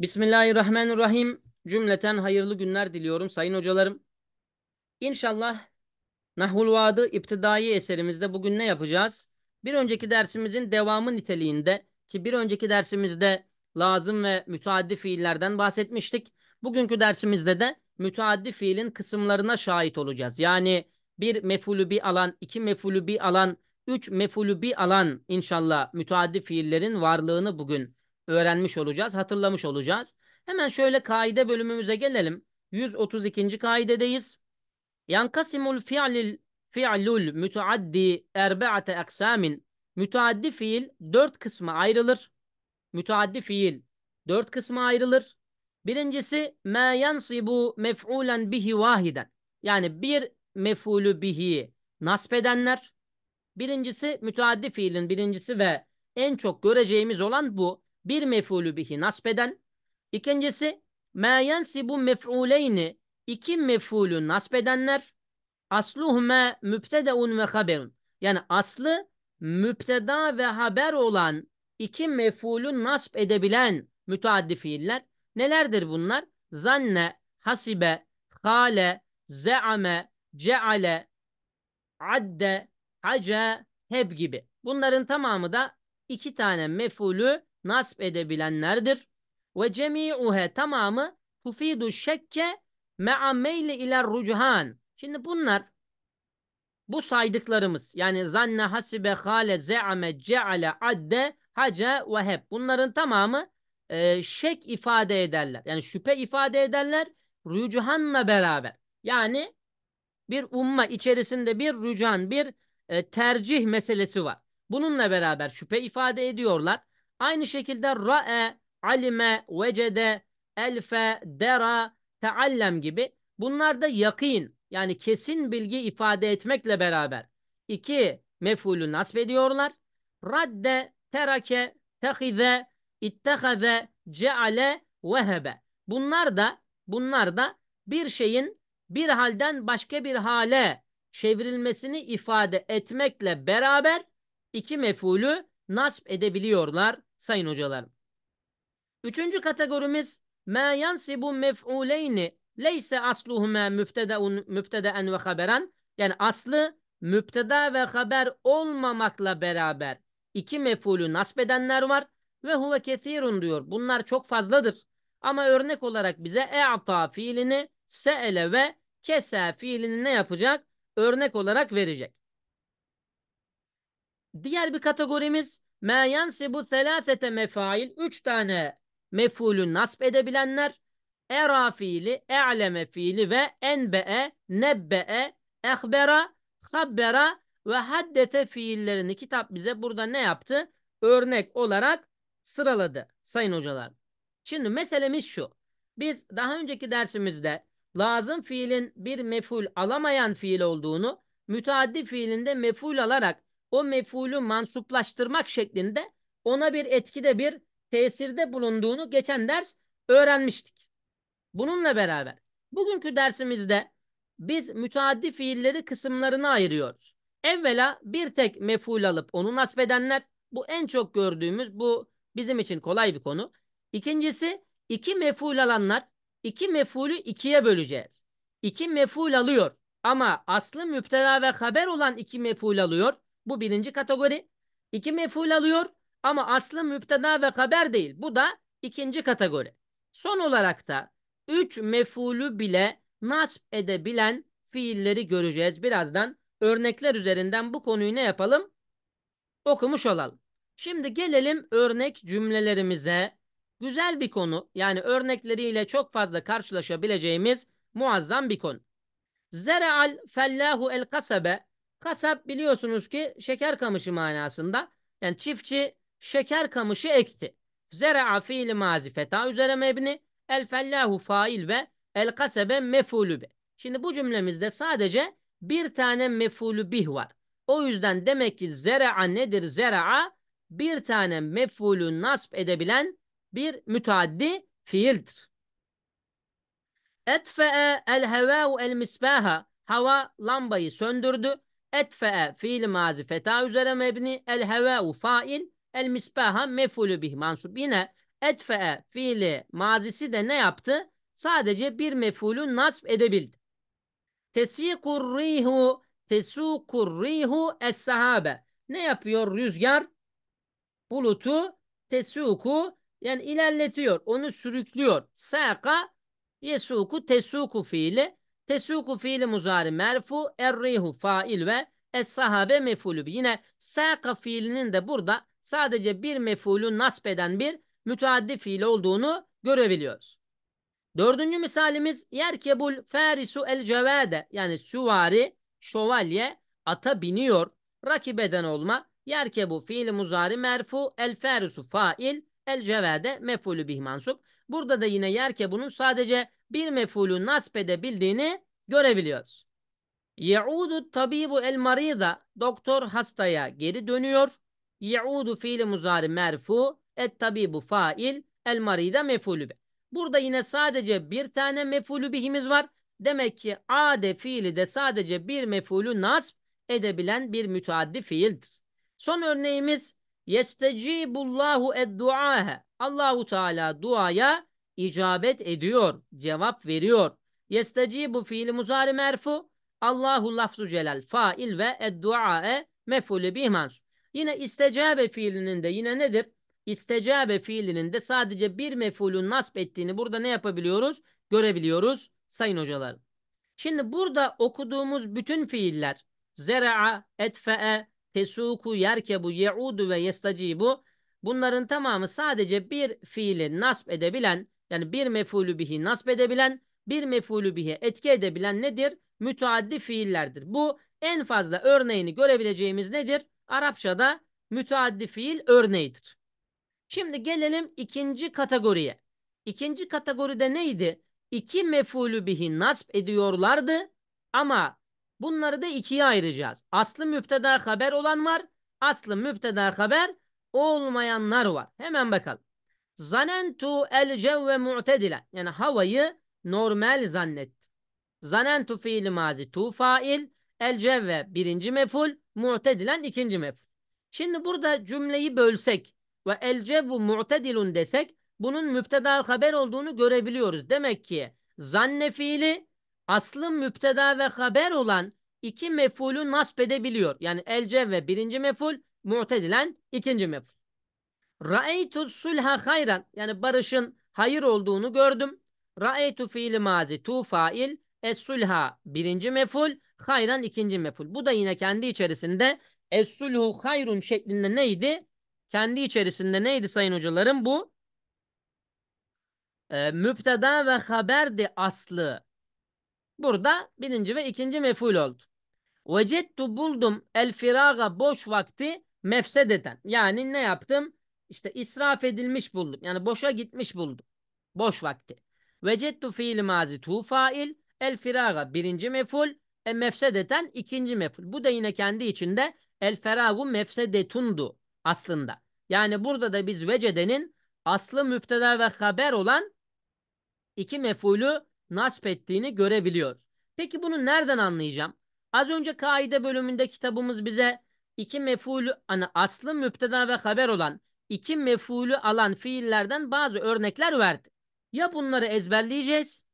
Bismillahirrahmanirrahim. Cümleten hayırlı günler diliyorum sayın hocalarım. İnşallah Nahul Vadı iptidai eserimizde bugün ne yapacağız? Bir önceki dersimizin devamı niteliğinde ki bir önceki dersimizde lazım ve müteaddi fiillerden bahsetmiştik. Bugünkü dersimizde de müteaddi fiilin kısımlarına şahit olacağız. Yani bir mefulü bir alan, iki mefulü bir alan, üç mefulü bir alan inşallah müteaddi fiillerin varlığını bugün öğrenmiş olacağız, hatırlamış olacağız. Hemen şöyle kaide bölümümüze gelelim. 132. kaidedeyiz. Yankasimul fi'lil fi'lul müteaddi erbe'ate aksamin. Müteaddi fiil dört kısma ayrılır. Müteaddi fiil dört kısma ayrılır. Birincisi ma yansibu mef'ulen bihi vahiden. Yani bir mef'ulü bihi nasp edenler. Birincisi müteaddi fiilin birincisi ve en çok göreceğimiz olan bu bir mef'ulü bihi nasbeden. İkincisi ma yensibu mef'uleyni iki mef'ulü nasbedenler asluhuma mübtedeun ve haberun. Yani aslı müpteda ve haber olan iki mef'ulü nasb edebilen müteaddi fiiller nelerdir bunlar? Zanne, hasibe, hale, zeame, ceale, adde, hace, heb gibi. Bunların tamamı da iki tane mef'ulü nasip edebilenlerdir. Ve cemi'uhe tamamı tufidu şekke me'a meyli ile rucuhan. Şimdi bunlar bu saydıklarımız yani zanne hasibe hale zeame ceale adde hace ve hep bunların tamamı e, şek ifade ederler. Yani şüphe ifade ederler rücuhanla beraber. Yani bir umma içerisinde bir rücuhan bir e, tercih meselesi var. Bununla beraber şüphe ifade ediyorlar. Aynı şekilde ra'e, alime, vecede, elfe, dera, teallem gibi bunlar da yakin yani kesin bilgi ifade etmekle beraber iki mef'ulü nasb ediyorlar. Radde, terake, tehize, ittehaze, ceale, vehebe. Bunlar da bunlar da bir şeyin bir halden başka bir hale çevrilmesini ifade etmekle beraber iki mef'ulü nasp edebiliyorlar sayın hocalar, Üçüncü kategorimiz ma yansibu mef'uleyni leyse asluhuma mübtedaun mübtedaen ve haberen yani aslı müpteda ve haber olmamakla beraber iki mef'ulü nasbedenler var ve huve kesirun diyor. Bunlar çok fazladır. Ama örnek olarak bize e'ta fiilini se'ele ve kese fiilini ne yapacak? Örnek olarak verecek. Diğer bir kategorimiz Meyansı bu ثَلَاثَةَ mefail Üç tane mefulü nasp edebilenler. Era fiili, e'leme fiili ve enbe'e, nebbe'e, ehbera, habbera ve haddete fiillerini kitap bize burada ne yaptı? Örnek olarak sıraladı sayın hocalar. Şimdi meselemiz şu. Biz daha önceki dersimizde lazım fiilin bir meful alamayan fiil olduğunu, müteaddi fiilinde meful alarak o mef'ulü mansuplaştırmak şeklinde ona bir etkide bir tesirde bulunduğunu geçen ders öğrenmiştik. Bununla beraber bugünkü dersimizde biz müteaddi fiilleri kısımlarına ayırıyoruz. Evvela bir tek mef'ul alıp onu nasbedenler bu en çok gördüğümüz bu bizim için kolay bir konu. İkincisi iki mef'ul alanlar iki mef'ulü ikiye böleceğiz. İki mef'ul alıyor ama aslı müptela ve haber olan iki mef'ul alıyor. Bu birinci kategori. İki meful alıyor ama aslı müpteda ve haber değil. Bu da ikinci kategori. Son olarak da üç mefulü bile nasp edebilen fiilleri göreceğiz. Birazdan örnekler üzerinden bu konuyu ne yapalım? Okumuş olalım. Şimdi gelelim örnek cümlelerimize. Güzel bir konu yani örnekleriyle çok fazla karşılaşabileceğimiz muazzam bir konu. Zere'al fellahu el kasabe Kasap biliyorsunuz ki şeker kamışı manasında. Yani çiftçi şeker kamışı ekti. Zera'a fiil mazi feta üzere mebni. El fellahu fail ve el kasebe mefulü be. Şimdi bu cümlemizde sadece bir tane mefulü bih var. O yüzden demek ki zera'a nedir? Zera'a bir tane mefulü nasp edebilen bir müteaddi fiildir. Etfe'e el hevâ'u el misbâha. Hava lambayı söndürdü. Etfe'e fiil mazi feta üzere mebni. El heveu fail. El misbaha mefulü bih mansub Yine etfe'e fiili mazisi de ne yaptı? Sadece bir mefulü nasb edebildi. Tesikur rihu tesukur rihu es sahabe. Ne yapıyor rüzgar? Bulutu tesuku yani ilerletiyor. Onu sürüklüyor. Saka yesuku tesuku fiili Tesuku fiili muzari merfu, errihu fail ve es-sahabe mefulü. Yine sâka fiilinin de burada sadece bir mefulü nasp eden bir müteaddi fiil olduğunu görebiliyoruz. Dördüncü misalimiz yerkebul ferisu el cevade yani süvari şövalye ata biniyor rakibeden olma yerkebu fiil muzari merfu el ferisu fail el cevade mefulü bih mansup. Burada da yine yerkebunun sadece bir mefulü nasp edebildiğini görebiliyoruz. Yaudu tabibu el marida doktor hastaya geri dönüyor. Yaudu fiili muzari merfu et tabibu fail el marida mefulü Burada yine sadece bir tane mefulü bihimiz var. Demek ki ade fiili de sadece bir mefulü nasp edebilen bir müteaddi fiildir. Son örneğimiz yestecibullahu ed duahe. Allahu Teala duaya icabet ediyor, cevap veriyor. Yestecibu fiili muzari merfu. Allahu lafzu celal fail ve edduae mefulü bih mansub. Yine istecabe fiilinin de yine nedir? İstecabe fiilinin de sadece bir mefulün nasp ettiğini burada ne yapabiliyoruz? Görebiliyoruz sayın hocalar. Şimdi burada okuduğumuz bütün fiiller zera'a, etfe'e, tesuku, yerkebu, yeudu ve yestacibu bunların tamamı sadece bir fiili nasp edebilen yani bir mefulü bihi nasb edebilen, bir mefulü bihi etki edebilen nedir? Müteaddi fiillerdir. Bu en fazla örneğini görebileceğimiz nedir? Arapçada müteaddi fiil örneğidir. Şimdi gelelim ikinci kategoriye. İkinci kategoride neydi? İki mefulü bihi nasb ediyorlardı ama bunları da ikiye ayıracağız. Aslı müpteda haber olan var, aslı müpteda haber olmayanlar var. Hemen bakalım. Zanentu el cevve mu'tedile. Yani havayı normal zannettim. Zanentu fiili mazi tu fail. El cevve birinci meful. Mu'tedilen ikinci meful. Şimdi burada cümleyi bölsek ve el cevvu mu'tedilun desek bunun müpteda haber olduğunu görebiliyoruz. Demek ki zanne fiili aslı müpteda ve haber olan iki mefulü nasp edebiliyor. Yani el cevve birinci meful, mu'tedilen ikinci meful. Ra'eytu sulha hayran. Yani barışın hayır olduğunu gördüm. Ra'eytu fiili mazi. Tu fail. Es sulha birinci meful. Hayran ikinci meful. Bu da yine kendi içerisinde es sulhu hayrun şeklinde neydi? Kendi içerisinde neydi sayın hocalarım bu? E, müpteda ve haberdi aslı. Burada birinci ve ikinci meful oldu. Vecettu buldum el firaga boş vakti mefsedeten. Yani ne yaptım? İşte israf edilmiş buldum. Yani boşa gitmiş buldum. Boş vakti. Vecettu fiil mazi tu fail el firaga birinci meful e mefsedeten ikinci meful. Bu da yine kendi içinde el feragu mefsedetundu aslında. Yani burada da biz vecedenin aslı müfteda ve haber olan iki mefulü nasp ettiğini görebiliyoruz. Peki bunu nereden anlayacağım? Az önce kaide bölümünde kitabımız bize iki mefulü hani aslı müfteda ve haber olan iki mefulü alan fiillerden bazı örnekler verdi. Ya bunları ezberleyeceğiz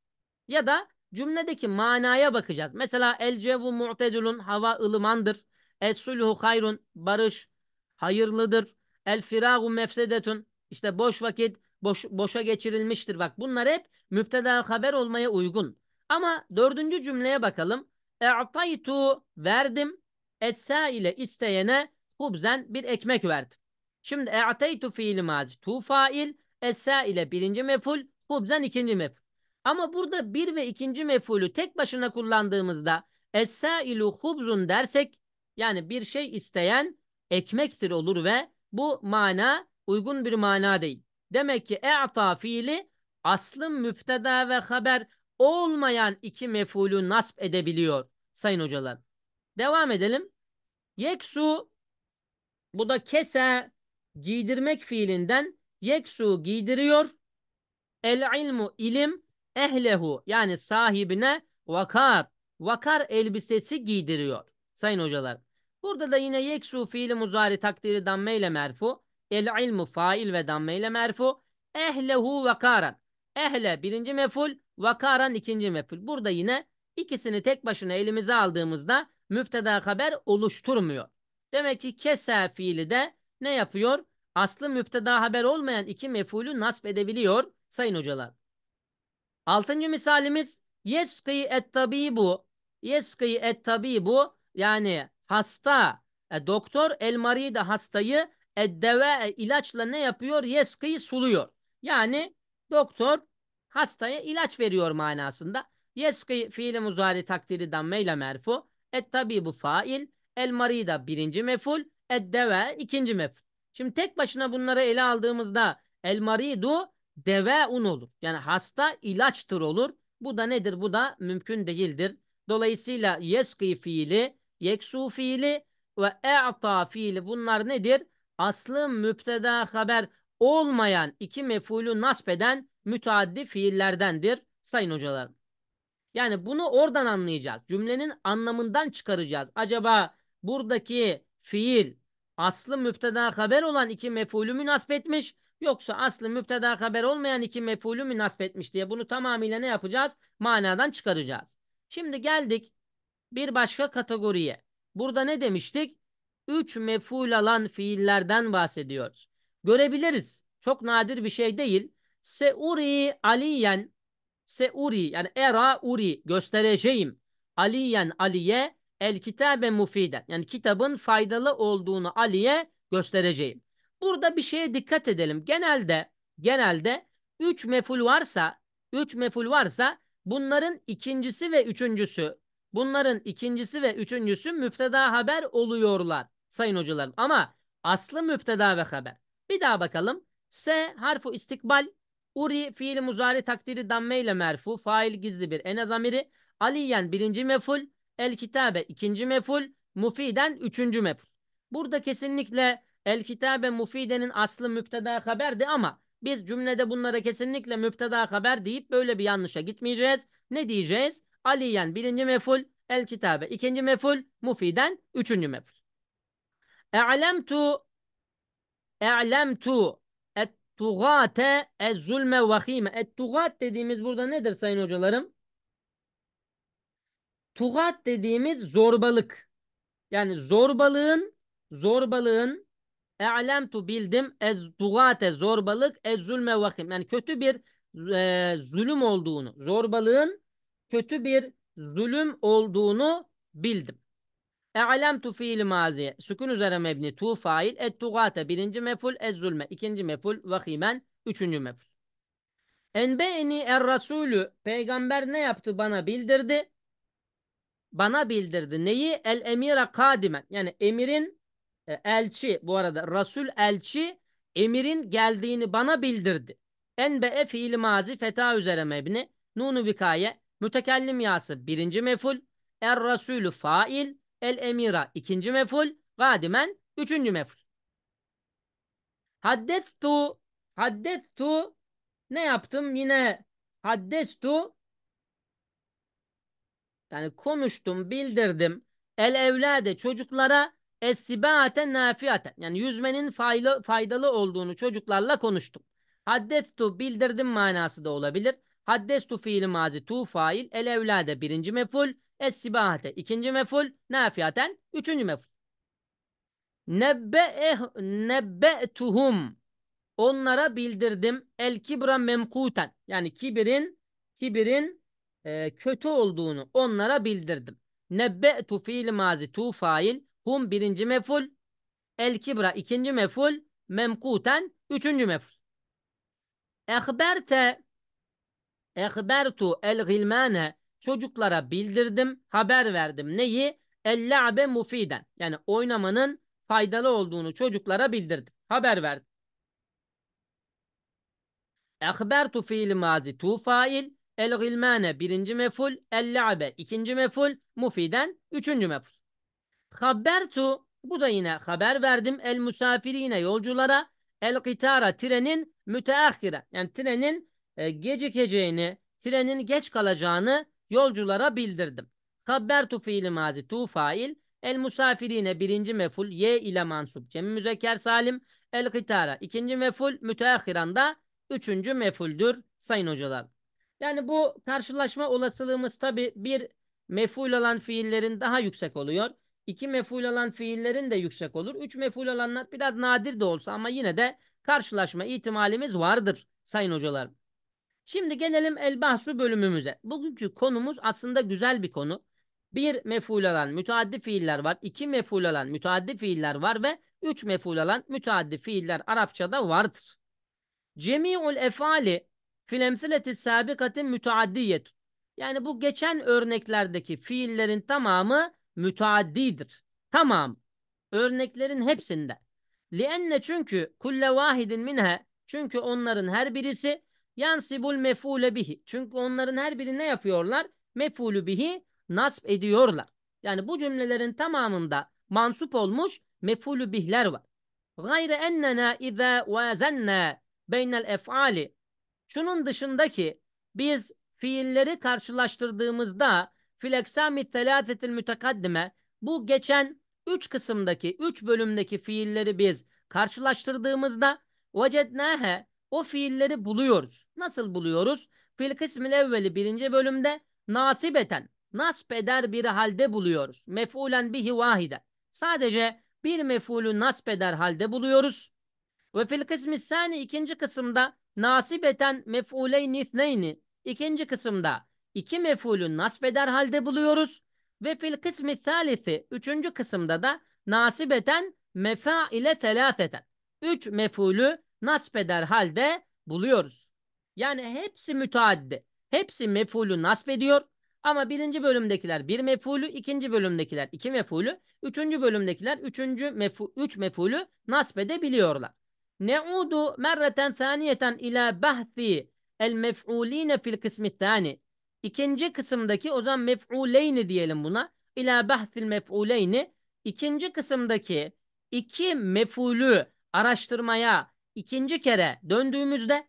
ya da cümledeki manaya bakacağız. Mesela el cevu mu'tedulun hava ılımandır. El sulhu hayrun barış hayırlıdır. El firagu mefsedetun işte boş vakit boş, boşa geçirilmiştir. Bak bunlar hep müpteda haber olmaya uygun. Ama dördüncü cümleye bakalım. E'taytu verdim. Essa ile isteyene hubzen bir ekmek verdim. Şimdi e'teytu fiil mazi. Tu fail. Essa ile birinci meful. Hubzen ikinci meful. Ama burada bir ve ikinci mefulü tek başına kullandığımızda esa ilu hubzun dersek yani bir şey isteyen ekmektir olur ve bu mana uygun bir mana değil. Demek ki e'ta fiili aslın müfteda ve haber olmayan iki mefulü nasp edebiliyor sayın hocalar. Devam edelim. Yeksu bu da kese giydirmek fiilinden yeksu giydiriyor. El ilmu ilim ehlehu yani sahibine vakar. Vakar elbisesi giydiriyor. Sayın hocalar. Burada da yine yeksu fiili muzari takdiri damme ile merfu. El ilmu fail ve damme ile merfu. Ehlehu vakaran. Ehle birinci meful. Vakaran ikinci meful. Burada yine ikisini tek başına elimize aldığımızda müfteda haber oluşturmuyor. Demek ki kese fiili de ne yapıyor? Aslı müpteda haber olmayan iki mefulü nasp edebiliyor sayın hocalar. Altıncı misalimiz Yeski et tabibu. Yeski et tabibu yani hasta e, doktor el maride hastayı eddeve e, ilaçla ne yapıyor? Yeski suluyor. Yani doktor hastaya ilaç veriyor manasında. Yeski fiili muzari takdiridan meyle merfu. Et tabi bu fail. El marida birinci meful. Eddeve ikinci mef'ul. Şimdi tek başına bunları ele aldığımızda el maridu un olur. Yani hasta ilaçtır olur. Bu da nedir? Bu da mümkün değildir. Dolayısıyla yeski fiili, yeksu fiili ve e'ta fiili bunlar nedir? Aslı müpteda haber olmayan iki mefulü naspeden eden müteaddi fiillerdendir sayın hocalarım. Yani bunu oradan anlayacağız. Cümlenin anlamından çıkaracağız. Acaba buradaki fiil aslı müfteda haber olan iki mefulü münasip etmiş yoksa aslı müfteda haber olmayan iki mefulü münasip etmiş diye bunu tamamıyla ne yapacağız? Manadan çıkaracağız. Şimdi geldik bir başka kategoriye. Burada ne demiştik? Üç meful alan fiillerden bahsediyoruz. Görebiliriz. Çok nadir bir şey değil. Seuri aliyen seuri yani era uri göstereceğim. Aliyen aliye El kitabe mufiden. Yani kitabın faydalı olduğunu Ali'ye göstereceğim. Burada bir şeye dikkat edelim. Genelde genelde 3 meful varsa 3 meful varsa bunların ikincisi ve üçüncüsü bunların ikincisi ve üçüncüsü müfteda haber oluyorlar sayın hocalarım. Ama aslı müfteda ve haber. Bir daha bakalım. S harfu istikbal Uri fiil muzari takdiri damme ile merfu fail gizli bir en azamiri Aliyen birinci meful El kitabe ikinci meful, mufiden üçüncü meful. Burada kesinlikle el kitabe mufidenin aslı müpteda haberdi ama biz cümlede bunlara kesinlikle müpteda haber deyip böyle bir yanlışa gitmeyeceğiz. Ne diyeceğiz? Aliyen birinci meful, el kitabe ikinci meful, mufiden üçüncü meful. E'lemtu e'lemtu et-tugate ez-zulme vahime. Et-tugat dediğimiz burada nedir sayın hocalarım? Tugat dediğimiz zorbalık. Yani zorbalığın zorbalığın e'lemtu bildim ez tugate zorbalık ez zulme vakim. Yani kötü bir e, zulüm olduğunu, zorbalığın kötü bir zulüm olduğunu bildim. E'lemtu fiil maziye. Sükun üzere mebni tu fail. Et tugate birinci meful. Ez zulme ikinci meful. Vahimen üçüncü meful. Enbe'ni er rasulü. Peygamber ne yaptı bana bildirdi bana bildirdi. Neyi? El emira kadimen. Yani emirin e, elçi bu arada. Rasul elçi emirin geldiğini bana bildirdi. Enbe'e fiil mazi feta üzere mebni. Nunu vikaye. Mütekellim yası birinci meful. Er rasulü fail. El emira ikinci meful. kadimen üçüncü meful. Haddestu. Haddestu. Ne yaptım? Yine haddestu yani konuştum, bildirdim. El evlade çocuklara essibate nafiaten. Yani yüzmenin faydalı, faydalı olduğunu çocuklarla konuştum. Haddestu bildirdim manası da olabilir. Haddestu fiili mazi tu fail. El evlade birinci meful. es ikinci meful. Nafiaten üçüncü meful. Nebbe'eh tuhum Onlara bildirdim. El kibra memkuten. Yani kibirin kibirin e, kötü olduğunu onlara bildirdim. Nebbe'tu fiil mazi tu fail. Hum birinci meful. El kibra ikinci meful. Memkuten üçüncü meful. Ehberte Ehbertu el gilmane çocuklara bildirdim, haber verdim. Neyi? El-la'be mufiden. Yani oynamanın faydalı olduğunu çocuklara bildirdim. Haber verdim. Ehbertu fiil mazi tu fail. El gilmane birinci meful. El la'be ikinci meful. Mufiden üçüncü meful. Habertu bu da yine haber verdim. El musafirine yolculara. El kitara trenin müteahhire. Yani trenin e, gecikeceğini, trenin geç kalacağını yolculara bildirdim. Habertu fiili mazi tu fail. El musafirine birinci meful ye ile mansup. Cem müzeker salim. El kitara ikinci meful müteahhiren da üçüncü mefuldür sayın hocalar. Yani bu karşılaşma olasılığımız tabi bir meful olan fiillerin daha yüksek oluyor. İki meful olan fiillerin de yüksek olur. Üç meful olanlar biraz nadir de olsa ama yine de karşılaşma ihtimalimiz vardır sayın hocalar. Şimdi gelelim elbahsu bölümümüze. Bugünkü konumuz aslında güzel bir konu. Bir meful olan müteaddi fiiller var. iki meful olan müteaddi fiiller var ve üç meful olan müteaddi fiiller Arapçada vardır. Cemi'ul efali Fil emsileti sabikatin müteaddiyet. Yani bu geçen örneklerdeki fiillerin tamamı müteaddidir. Tamam. Örneklerin hepsinde. Lienne çünkü kulle vahidin minhe çünkü onların her birisi yansibul mefule bihi. Çünkü onların her biri ne yapıyorlar? Mefulü bihi nasp ediyorlar. Yani bu cümlelerin tamamında mansup olmuş mefulü bihler var. Gayre ennena izâ vâzennâ beynel ef'ali Şunun dışındaki biz fiilleri karşılaştırdığımızda fileksami telâtetil mütekaddime bu geçen 3 kısımdaki 3 bölümdeki fiilleri biz karşılaştırdığımızda vecednâhe o fiilleri buluyoruz. Nasıl buluyoruz? Fil kısmil evveli birinci bölümde nasibeten nasp eder bir halde buluyoruz. Mef'ulen bihi vahide. Sadece bir mef'ulü nasp eder halde buluyoruz. Ve fil kısmi sani ikinci kısımda nasibeten mef'uleyni ithneyni ikinci kısımda iki mef'ulü nasbeder halde buluyoruz ve fil kısmi thalithi üçüncü kısımda da nasibeten mefa ile telafeten üç mef'ulü nasbeder halde buluyoruz. Yani hepsi müteaddi. Hepsi mef'ulü nasbediyor Ama birinci bölümdekiler bir mef'ulü, ikinci bölümdekiler iki mef'ulü, üçüncü bölümdekiler üçüncü mef'u, üç mef'ulü nasbedebiliyorlar. Ne'udu merreten saniyeten ila bahthi el mef'uline fil kısmi tani. İkinci kısımdaki o zaman mef'uleyni diyelim buna. İla bahfil mef'uleyni. İkinci kısımdaki iki mef'ulü araştırmaya ikinci kere döndüğümüzde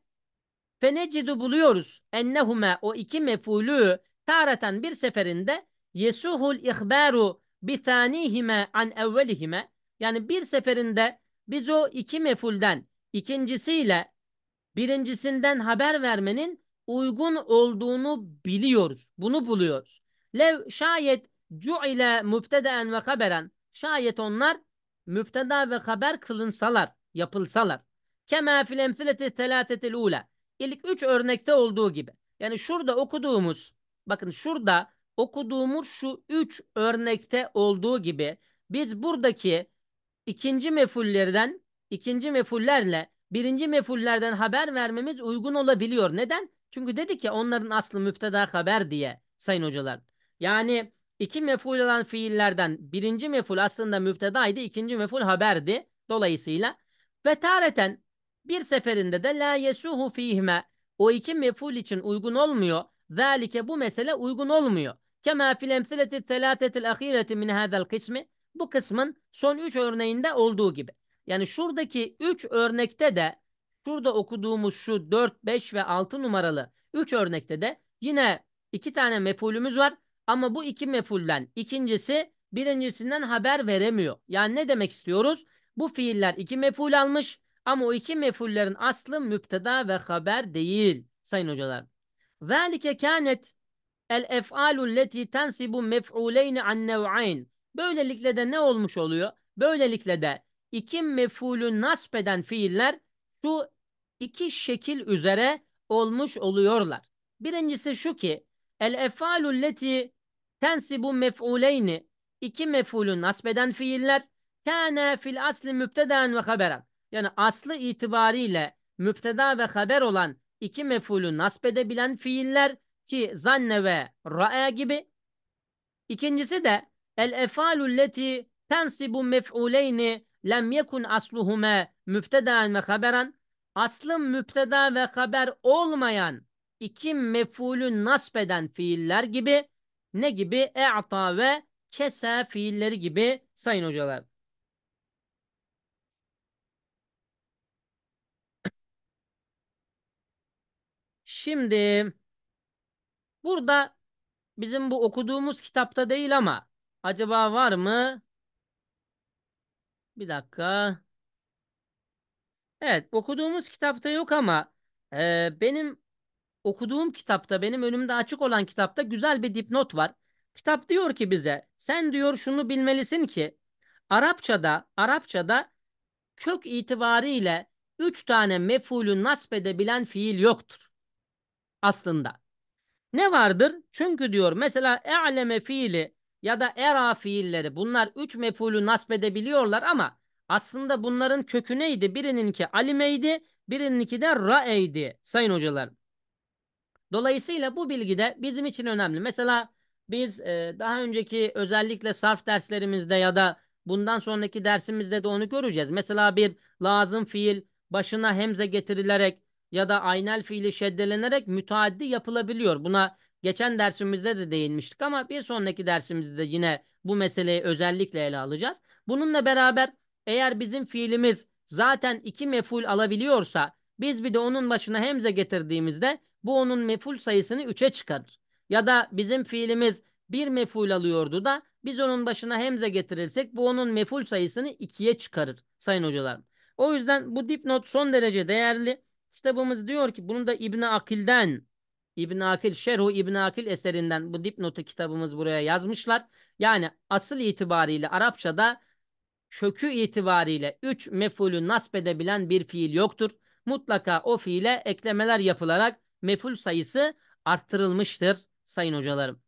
fenecidu buluyoruz. Ennehume o iki mef'ulü tareten bir seferinde yesuhul ihbaru bitanihime an evvelihime yani bir seferinde biz o iki mefulden ikincisiyle birincisinden haber vermenin uygun olduğunu biliyoruz. Bunu buluyoruz. Lev şayet ile mübtedeen ve haberen şayet onlar mübteda ve haber kılınsalar, yapılsalar. Kema fil emsileti telatetil ula. İlk üç örnekte olduğu gibi. Yani şurada okuduğumuz, bakın şurada okuduğumuz şu üç örnekte olduğu gibi biz buradaki ikinci mefullerden, ikinci mefullerle birinci mefullerden haber vermemiz uygun olabiliyor. Neden? Çünkü dedi ki onların aslı müfteda haber diye sayın hocalar. Yani iki meful olan fiillerden birinci meful aslında müftedaydı, ikinci meful haberdi. Dolayısıyla ve tareten bir seferinde de la yesuhu fihme o iki meful için uygun olmuyor. Zalike bu mesele uygun olmuyor. Kema fil emsileti telatetil ahireti min hadal kısmi bu kısmın son 3 örneğinde olduğu gibi. Yani şuradaki 3 örnekte de şurada okuduğumuz şu 4, 5 ve 6 numaralı 3 örnekte de yine 2 tane mefulümüz var. Ama bu iki mefulden ikincisi birincisinden haber veremiyor. Yani ne demek istiyoruz? Bu fiiller iki meful almış ama o iki mefullerin aslı müpteda ve haber değil sayın hocalar. Zalike kânet el ef'alu leti tensibu mef'uleyni an nev'ayn. Böylelikle de ne olmuş oluyor? Böylelikle de iki mefulü nasp fiiller şu iki şekil üzere olmuş oluyorlar. Birincisi şu ki el efalu leti tensibu mef'uleyni iki mefulü nasbeden fiiller kâne fil asli mübteden ve haberen. Yani aslı itibariyle müpteda ve haber olan iki mefulü nasbedebilen fiiller ki zanne ve ra'e gibi. İkincisi de El efalu leti tensibu mef'uleyni lem yekun asluhume mübtedaen ve haberen aslı mübteda ve haber olmayan iki mef'ulü nasbeden fiiller gibi ne gibi? E'ta ve kese fiilleri gibi sayın hocalar. Şimdi burada bizim bu okuduğumuz kitapta değil ama Acaba var mı? Bir dakika. Evet okuduğumuz kitapta yok ama e, benim okuduğum kitapta benim önümde açık olan kitapta güzel bir dipnot var. Kitap diyor ki bize sen diyor şunu bilmelisin ki Arapçada Arapçada kök itibariyle üç tane mefulü nasp edebilen fiil yoktur. Aslında. Ne vardır? Çünkü diyor mesela e'leme fiili ya da era fiilleri bunlar üç mefulü nasp edebiliyorlar ama aslında bunların kökü neydi? Birininki alimeydi, birininki de ra'eydi sayın hocalar. Dolayısıyla bu bilgi de bizim için önemli. Mesela biz e, daha önceki özellikle sarf derslerimizde ya da bundan sonraki dersimizde de onu göreceğiz. Mesela bir lazım fiil başına hemze getirilerek ya da aynel fiili şeddelenerek müteaddi yapılabiliyor. Buna Geçen dersimizde de değinmiştik ama bir sonraki dersimizde de yine bu meseleyi özellikle ele alacağız. Bununla beraber eğer bizim fiilimiz zaten iki meful alabiliyorsa biz bir de onun başına hemze getirdiğimizde bu onun meful sayısını 3'e çıkarır. Ya da bizim fiilimiz bir meful alıyordu da biz onun başına hemze getirirsek bu onun meful sayısını 2'ye çıkarır sayın hocalarım. O yüzden bu dipnot son derece değerli. Kitabımız diyor ki bunu da İbni Akil'den İbn Akil Şerhu İbn Akil eserinden bu dipnotu kitabımız buraya yazmışlar. Yani asıl itibariyle Arapçada kökü itibariyle 3 mefulü nasp edebilen bir fiil yoktur. Mutlaka o fiile eklemeler yapılarak meful sayısı arttırılmıştır sayın hocalarım.